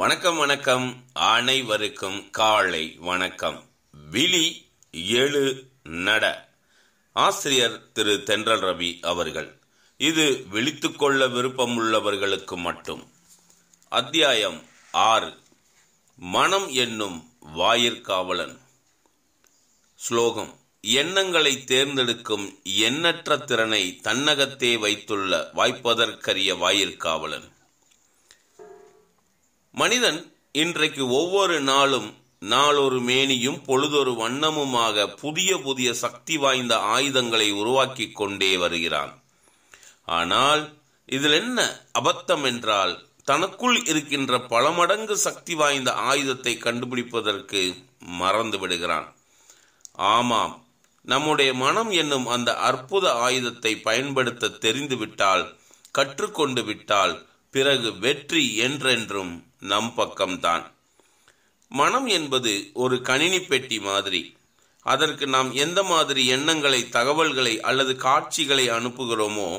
வணக்கம் வணக்கம் அனைவருக்கும் காலை வணக்கம் விழி எழு நட ஆசிரியர் திரு தென்றல் ரவி அவர்கள் இது விழித்துக்கொள்ள விருப்பம் உள்ளவர்களுக்கு மட்டும் அத்தியாயம் ஆறு மனம் என்னும் வாயிற்காவலன் ஸ்லோகம் எண்ணங்களை தேர்ந்தெடுக்கும் எண்ணற்ற திறனை தன்னகத்தே வைத்துள்ள வாய்ப்பதற்கரிய வாயிற்காவலன் மனிதன் இன்றைக்கு ஒவ்வொரு நாளும் நாளொரு மேனியும் பொழுதொரு வண்ணமுமாக புதிய புதிய சக்தி வாய்ந்த ஆயுதங்களை உருவாக்கி கொண்டே வருகிறான் ஆனால் இதில் என்ன அபத்தம் என்றால் தனக்குள் இருக்கின்ற பல மடங்கு சக்தி வாய்ந்த ஆயுதத்தை கண்டுபிடிப்பதற்கு மறந்து விடுகிறான் ஆமாம் நம்முடைய மனம் என்னும் அந்த அற்புத ஆயுதத்தை பயன்படுத்த தெரிந்துவிட்டால் கற்றுக்கொண்டு விட்டால் பிறகு வெற்றி என்றென்றும் நம் பக்கம்தான் மனம் என்பது ஒரு கணினி பெட்டி மாதிரி அதற்கு நாம் எந்த மாதிரி எண்ணங்களை தகவல்களை அல்லது காட்சிகளை அனுப்புகிறோமோ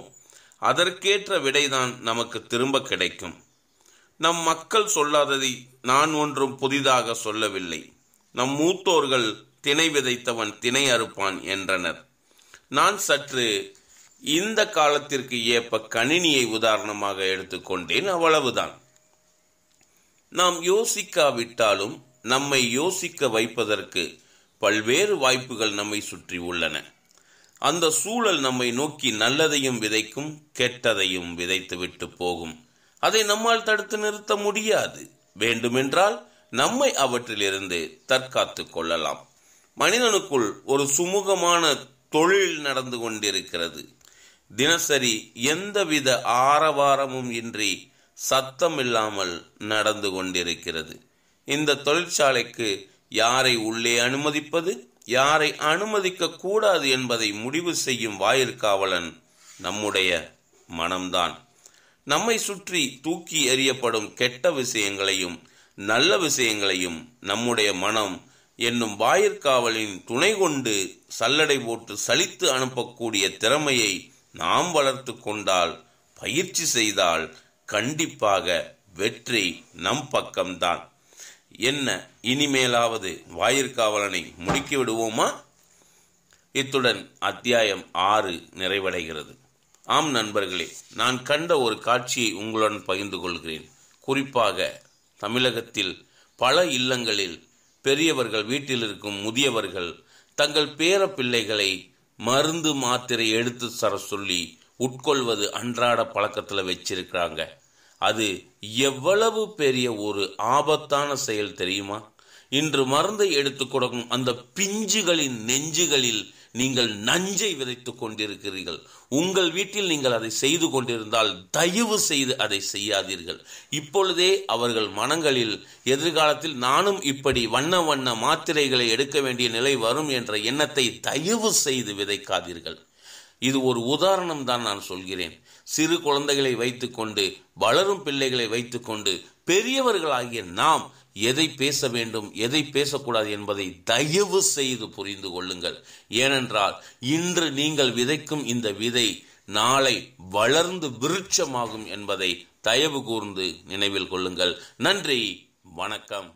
அதற்கேற்ற விடைதான் நமக்கு திரும்ப கிடைக்கும் நம் மக்கள் சொல்லாததை நான் ஒன்றும் புதிதாக சொல்லவில்லை நம் மூத்தோர்கள் திணை விதைத்தவன் திணை அறுப்பான் என்றனர் நான் சற்று இந்த காலத்திற்கு ஏற்ப கணினியை உதாரணமாக எடுத்துக்கொண்டேன் அவ்வளவுதான் நாம் யோசிக்காவிட்டாலும் நம்மை யோசிக்க வைப்பதற்கு பல்வேறு வாய்ப்புகள் நம்மை சுற்றி உள்ளன அந்த சூழல் நம்மை நோக்கி நல்லதையும் விதைக்கும் கெட்டதையும் விதைத்துவிட்டு போகும் அதை நம்மால் தடுத்து நிறுத்த முடியாது வேண்டுமென்றால் நம்மை அவற்றிலிருந்து தற்காத்து கொள்ளலாம் மனிதனுக்குள் ஒரு சுமூகமான தொழில் நடந்து கொண்டிருக்கிறது தினசரி எந்தவித ஆரவாரமும் இன்றி சத்தம் இல்லாமல் நடந்து கொண்டிருக்கிறது இந்த தொழிற்சாலைக்கு யாரை உள்ளே அனுமதிப்பது யாரை அனுமதிக்க கூடாது என்பதை முடிவு செய்யும் வாயிற்காவலன் நம்முடைய மனம்தான் நம்மை சுற்றி தூக்கி எறியப்படும் கெட்ட விஷயங்களையும் நல்ல விஷயங்களையும் நம்முடைய மனம் என்னும் வாயிற்காவலின் துணை கொண்டு சல்லடை போட்டு சலித்து அனுப்பக்கூடிய திறமையை நாம் வளர்த்து கொண்டால் பயிற்சி செய்தால் கண்டிப்பாக வெற்றி நம் பக்கம்தான் என்ன இனிமேலாவது வாயிற்காவலனை முடிக்க விடுவோமா இத்துடன் அத்தியாயம் ஆறு நிறைவடைகிறது ஆம் நண்பர்களே நான் கண்ட ஒரு காட்சியை உங்களுடன் பகிர்ந்து கொள்கிறேன் குறிப்பாக தமிழகத்தில் பல இல்லங்களில் பெரியவர்கள் வீட்டில் இருக்கும் முதியவர்கள் தங்கள் பேர பிள்ளைகளை மருந்து மாத்திரை எடுத்து தர சொல்லி உட்கொள்வது அன்றாட பழக்கத்தில் வச்சிருக்கிறாங்க அது எவ்வளவு பெரிய ஒரு ஆபத்தான செயல் தெரியுமா இன்று மருந்தை எடுத்து கொடுக்கும் அந்த பிஞ்சுகளின் நெஞ்சுகளில் நீங்கள் நஞ்சை விதைத்துக் கொண்டிருக்கிறீர்கள் உங்கள் வீட்டில் நீங்கள் அதை செய்து கொண்டிருந்தால் தயவு செய்து அதை செய்யாதீர்கள் இப்பொழுதே அவர்கள் மனங்களில் எதிர்காலத்தில் நானும் இப்படி வண்ண வண்ண மாத்திரைகளை எடுக்க வேண்டிய நிலை வரும் என்ற எண்ணத்தை தயவு செய்து விதைக்காதீர்கள் இது ஒரு உதாரணம் தான் நான் சொல்கிறேன் சிறு குழந்தைகளை வைத்துக்கொண்டு வளரும் பிள்ளைகளை வைத்துக்கொண்டு பெரியவர்களாகிய நாம் எதை பேச வேண்டும் எதை பேசக்கூடாது என்பதை தயவு செய்து புரிந்து கொள்ளுங்கள் ஏனென்றால் இன்று நீங்கள் விதைக்கும் இந்த விதை நாளை வளர்ந்து விருட்சமாகும் என்பதை தயவு கூர்ந்து நினைவில் கொள்ளுங்கள் நன்றி வணக்கம்